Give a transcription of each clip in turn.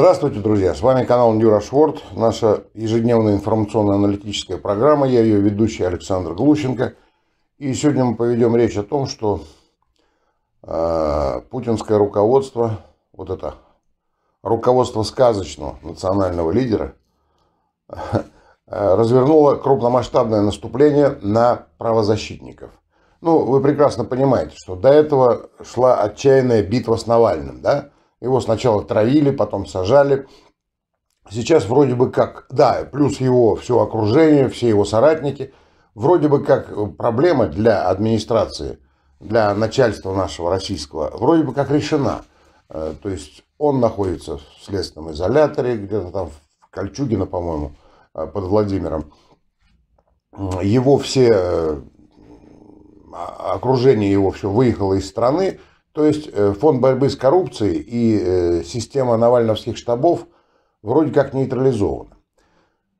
Здравствуйте, друзья! С вами канал Нюра Шворд, наша ежедневная информационно-аналитическая программа. Я ее ведущий Александр Глущенко. И сегодня мы поведем речь о том, что э, путинское руководство, вот это руководство сказочного национального лидера, э, развернуло крупномасштабное наступление на правозащитников. Ну, вы прекрасно понимаете, что до этого шла отчаянная битва с Навальным, да? Его сначала травили, потом сажали. Сейчас вроде бы как, да, плюс его все окружение, все его соратники, вроде бы как проблема для администрации, для начальства нашего российского, вроде бы как решена. Э, то есть он находится в следственном изоляторе, где-то там в Кольчугино, по-моему, э, под Владимиром. Его все, э, а, окружение его все выехало из страны, то есть э, фонд борьбы с коррупцией и э, система навальновских штабов вроде как нейтрализована.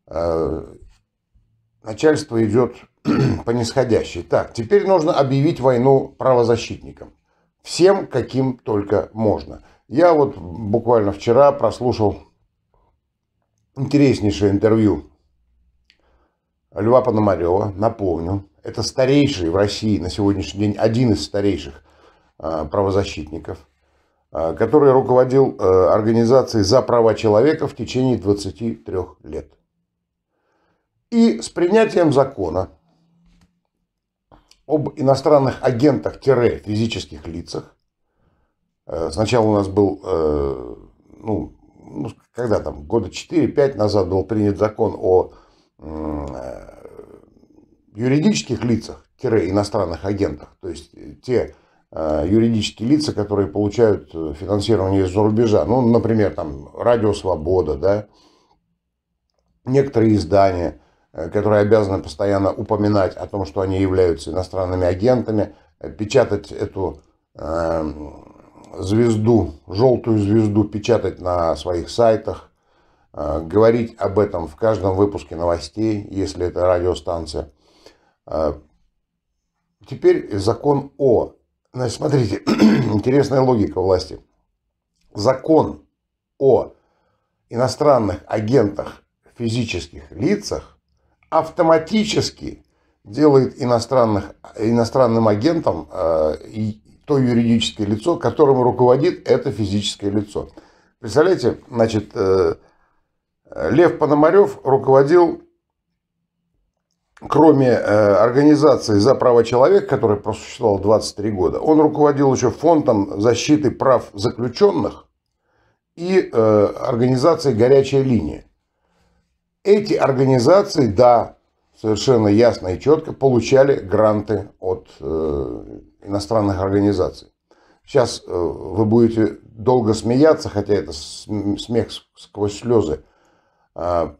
Э, начальство идет по нисходящей. Так, теперь нужно объявить войну правозащитникам. Всем, каким только можно. Я вот буквально вчера прослушал интереснейшее интервью Льва Пономарева, напомню. Это старейший в России на сегодняшний день, один из старейших Э, правозащитников, э, который руководил э, организацией «За права человека» в течение 23 лет. И с принятием закона об иностранных агентах-физических лицах, сначала у нас был, ну, ну, когда там, года 4-5 назад был принят закон о юридических лицах, иностранных агентах, то есть те Э, юридические лица, которые получают э, финансирование из-за рубежа. Ну, например, там Радио Свобода, да, некоторые издания, э, которые обязаны постоянно упоминать о том, что они являются иностранными агентами, печатать эту э, звезду, желтую звезду, печатать на своих сайтах, э, говорить об этом в каждом выпуске новостей, если это радиостанция. Э, теперь закон о Значит, смотрите, интересная логика власти. Закон о иностранных агентах физических лицах автоматически делает иностранных, иностранным агентом э, то юридическое лицо, которым руководит это физическое лицо. Представляете, значит, э, Лев Пономарев руководил кроме э, организации «За права человека», которая просуществовала 23 года, он руководил еще фондом защиты прав заключенных и э, организацией «Горячая линия». Эти организации, да, совершенно ясно и четко получали гранты от э, иностранных организаций. Сейчас вы будете долго смеяться, хотя это смех сквозь слезы а,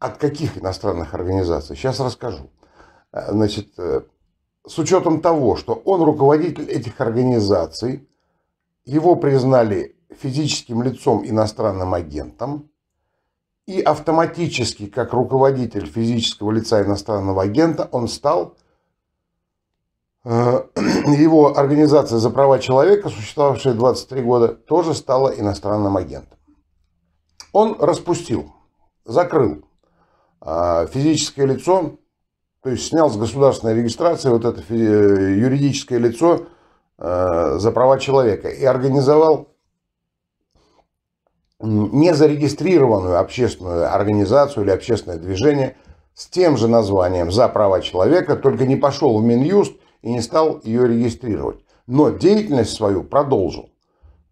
от каких иностранных организаций? Сейчас расскажу. Э, значит, э, с учетом того, что он руководитель этих организаций, его признали физическим лицом иностранным агентом, и автоматически, как руководитель физического лица иностранного агента, он стал э, его организация «За права человека», существовавшая 23 года, тоже стала иностранным агентом. Он распустил, закрыл а, физическое лицо, то есть снял с государственной регистрации вот это э, юридическое лицо э, за права человека и организовал незарегистрированную общественную организацию или общественное движение с тем же названием «За права человека», только не пошел в Минюст и не стал ее регистрировать. Но деятельность свою продолжил.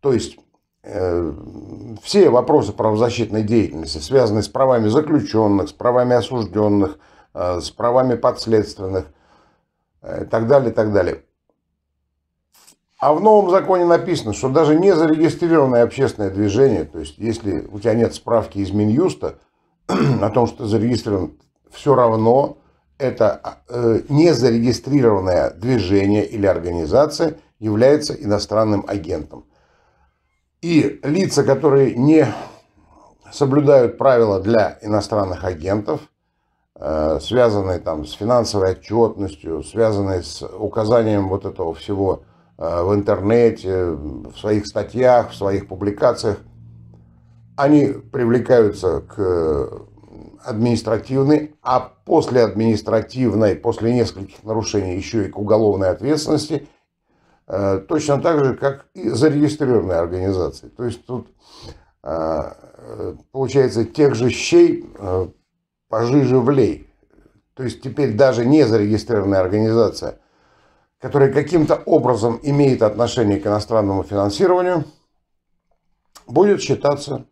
То есть Э, все вопросы правозащитной деятельности, связанные с правами заключенных, с правами осужденных, э, с правами подследственных э, и так далее, и так далее. А в новом законе написано, что даже не зарегистрированное общественное движение, то есть если у тебя нет справки из Минюста о том, что ты зарегистрирован, все равно это э, незарегистрированное движение или организация является иностранным агентом. И лица, которые не соблюдают правила для иностранных агентов, э, связанные там с финансовой отчетностью, связанные с указанием вот этого всего э, в интернете, в своих статьях, в своих публикациях, они привлекаются к административной, а после административной, после нескольких нарушений еще и к уголовной ответственности – Э, точно так же, как и зарегистрированные организации. То есть тут э, получается тех же щей э, пожиже влей. То есть теперь даже не зарегистрированная организация, которая каким-то образом имеет отношение к иностранному финансированию, будет считаться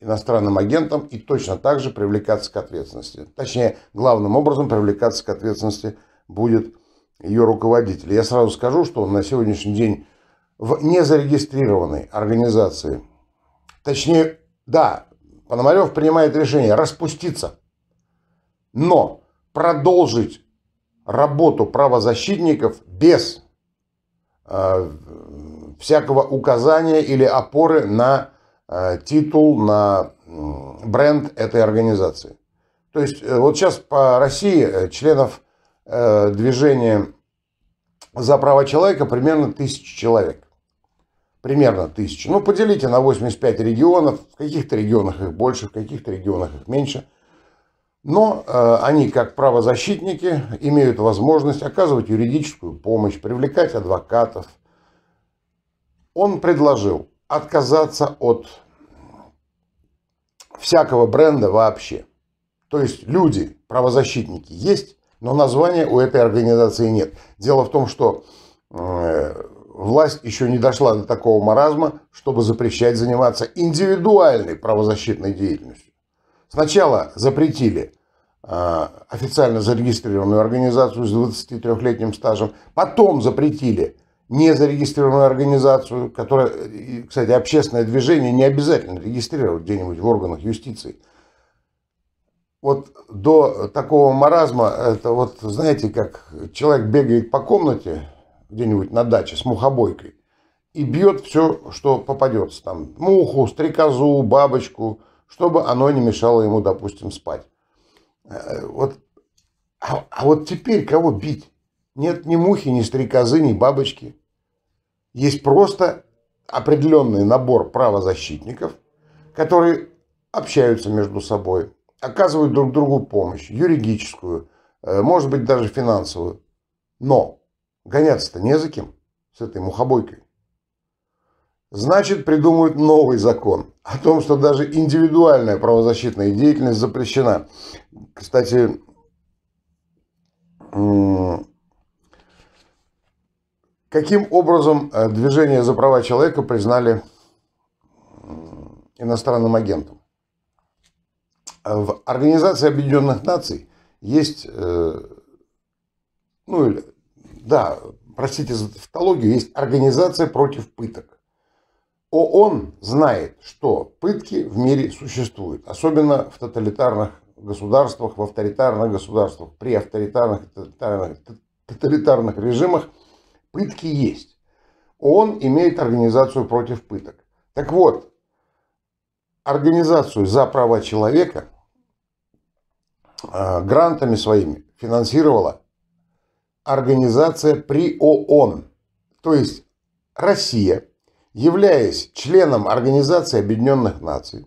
иностранным агентом и точно так же привлекаться к ответственности. Точнее, главным образом привлекаться к ответственности будет ее руководитель. Я сразу скажу, что на сегодняшний день в незарегистрированной организации, точнее, да, Пономарев принимает решение распуститься, но продолжить работу правозащитников без э, всякого указания или опоры на э, титул, на э, бренд этой организации. То есть э, вот сейчас по России э, членов Э, движение за права человека примерно тысяча человек. Примерно тысяча. Ну, поделите на 85 регионов. В каких-то регионах их больше, в каких-то регионах их меньше. Но э, они, как правозащитники, имеют возможность оказывать юридическую помощь, привлекать адвокатов. Он предложил отказаться от всякого бренда вообще. То есть люди, правозащитники есть, но названия у этой организации нет. Дело в том, что э, власть еще не дошла до такого маразма, чтобы запрещать заниматься индивидуальной правозащитной деятельностью. Сначала запретили э, официально зарегистрированную организацию с 23-летним стажем, потом запретили незарегистрированную организацию, которая, кстати, общественное движение не обязательно регистрировать где-нибудь в органах юстиции – вот до такого маразма, это вот, знаете, как человек бегает по комнате где-нибудь на даче с мухобойкой и бьет все, что попадется там. Муху, стрекозу, бабочку, чтобы оно не мешало ему, допустим, спать. Э, вот, а, а вот теперь кого бить? Нет ни мухи, ни стрекозы, ни бабочки. Есть просто определенный набор правозащитников, которые общаются между собой, оказывают друг другу помощь, юридическую, э, может быть, даже финансовую. Но гоняться-то не за кем с этой мухобойкой. Значит, придумают новый закон о том, что даже индивидуальная правозащитная деятельность запрещена. Кстати, каким образом э, движение за права человека признали иностранным агентом? В Организации Объединенных Наций есть, э, ну, да, простите за тавтологию, есть Организация против пыток. ООН знает, что пытки в мире существуют, особенно в тоталитарных государствах, в авторитарных государствах, при авторитарных тоталитарных, тоталитарных режимах пытки есть. ООН имеет организацию против пыток. Так вот, организацию за права человека Э, грантами своими финансировала организация при ООН. То есть Россия, являясь членом Организации Объединенных Наций,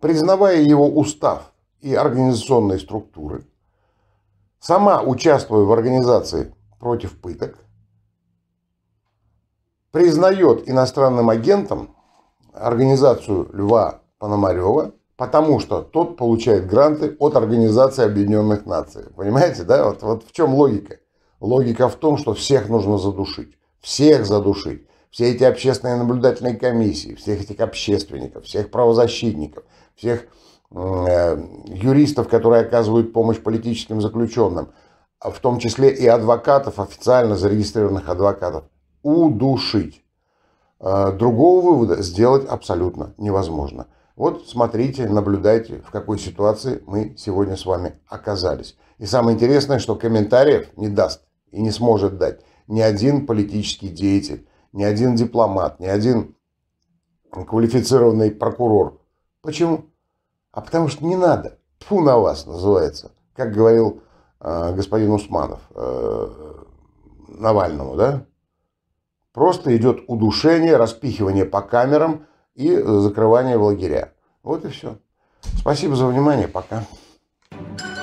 признавая его устав и организационные структуры, сама участвуя в организации против пыток, признает иностранным агентом организацию Льва Пономарева – Потому что тот получает гранты от Организации Объединенных Наций. Понимаете, да? Вот, вот в чем логика? Логика в том, что всех нужно задушить. Всех задушить. Все эти общественные наблюдательные комиссии, всех этих общественников, всех правозащитников, всех э, юристов, которые оказывают помощь политическим заключенным, а в том числе и адвокатов, официально зарегистрированных адвокатов, удушить. Э, другого вывода сделать абсолютно невозможно. Вот смотрите, наблюдайте, в какой ситуации мы сегодня с вами оказались. И самое интересное, что комментариев не даст и не сможет дать ни один политический деятель, ни один дипломат, ни один квалифицированный прокурор. Почему? А потому что не надо. Тфу на вас называется. Как говорил э, господин Усманов э, Навальному, да? Просто идет удушение, распихивание по камерам – и э, закрывание в лагеря. Вот и все. Спасибо за внимание. Пока. thank you